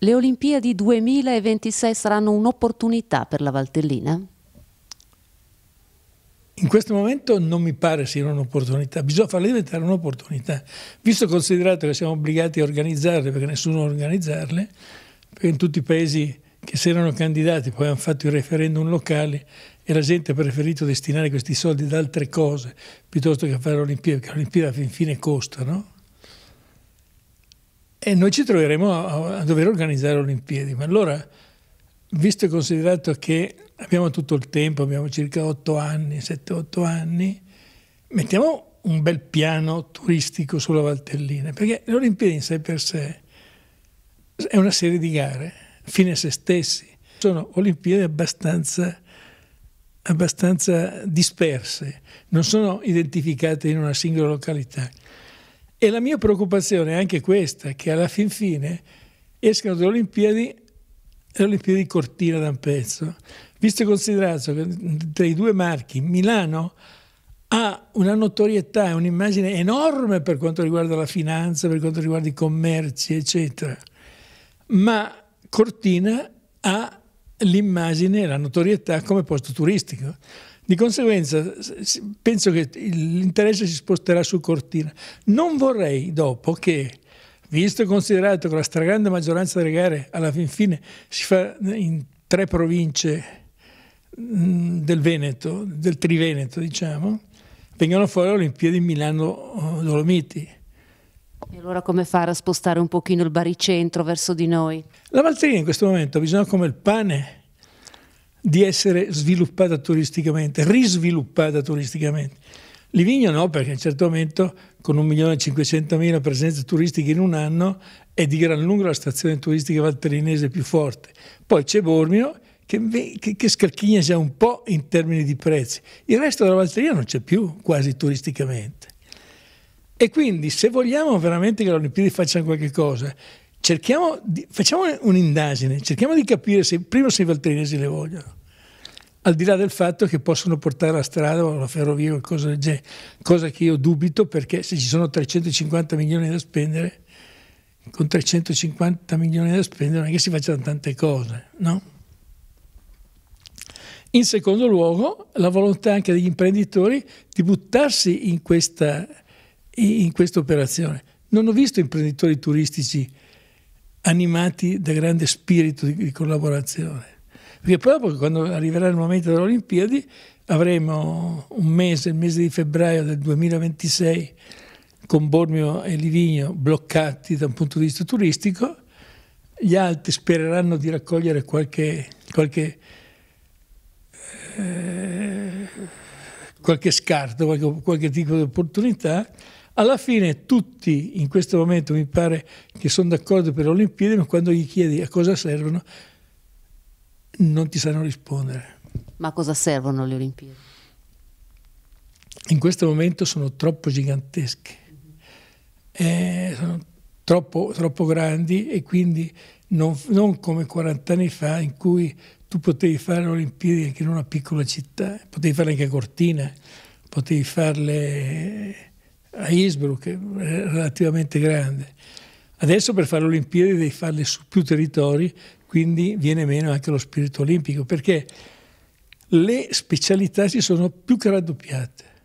Le Olimpiadi 2026 saranno un'opportunità per la Valtellina? In questo momento non mi pare sia un'opportunità, bisogna farle diventare un'opportunità. Visto considerato che siamo obbligati a organizzarle perché nessuno organizzarle, perché in tutti i paesi che si erano candidati poi hanno fatto il referendum locale e la gente ha preferito destinare questi soldi ad altre cose piuttosto che a fare l'Olimpiade, perché l'Olimpiade alla fin fine costa, no? e noi ci troveremo a, a dover organizzare Olimpiadi. Ma allora, visto e considerato che abbiamo tutto il tempo, abbiamo circa 8 anni, 7-8 anni, mettiamo un bel piano turistico sulla Valtellina, perché le Olimpiadi in sé per sé è una serie di gare, fine a se stessi. Sono Olimpiadi abbastanza, abbastanza disperse, non sono identificate in una singola località. E la mia preoccupazione è anche questa, che alla fin fine escano dalle Olimpiadi le Olimpiadi di Cortina da un pezzo, visto e considerato che tra i due marchi Milano ha una notorietà e un'immagine enorme per quanto riguarda la finanza, per quanto riguarda i commerci, eccetera, ma Cortina ha l'immagine, e la notorietà come posto turistico. Di conseguenza penso che l'interesse si sposterà su Cortina. Non vorrei dopo che, visto e considerato che la stragrande maggioranza delle gare alla fin fine si fa in tre province del Veneto, del Triveneto diciamo, vengano fuori le Olimpiadi Milano-Dolomiti eh, e allora come fare a spostare un pochino il baricentro verso di noi? La Valtellina in questo momento ha bisogno come il pane di essere sviluppata turisticamente, risviluppata turisticamente. Livigno no, perché a un certo momento con 1.500.000 presenze turistiche in un anno è di gran lunga la stazione turistica valtellinese più forte. Poi c'è Bormio che, che, che scalchigna già un po' in termini di prezzi. Il resto della Valtellina non c'è più quasi turisticamente. E quindi se vogliamo veramente che le Olimpiadi facciano qualche cosa, di, facciamo un'indagine, cerchiamo di capire se, prima se i valterinesi le vogliono, al di là del fatto che possono portare la strada o la ferrovia o qualcosa del genere, cosa che io dubito perché se ci sono 350 milioni da spendere, con 350 milioni da spendere non è che si facciano tante cose, no? In secondo luogo, la volontà anche degli imprenditori di buttarsi in questa in questa operazione. Non ho visto imprenditori turistici animati da grande spirito di, di collaborazione. Perché proprio quando arriverà il momento delle Olimpiadi avremo un mese, il mese di febbraio del 2026, con Bormio e Livigno bloccati da un punto di vista turistico, gli altri spereranno di raccogliere qualche, qualche, eh, qualche scarto, qualche, qualche tipo di opportunità, alla fine tutti in questo momento mi pare che sono d'accordo per le Olimpiadi, ma quando gli chiedi a cosa servono non ti sanno rispondere. Ma a cosa servono le Olimpiadi? In questo momento sono troppo gigantesche, eh, sono troppo, troppo, grandi e quindi non, non come 40 anni fa in cui tu potevi fare le Olimpiadi anche in una piccola città, potevi farle anche a Cortina, potevi farle a Innsbruck, relativamente grande. Adesso per fare le Olimpiadi devi farle su più territori, quindi viene meno anche lo spirito olimpico, perché le specialità si sono più che raddoppiate.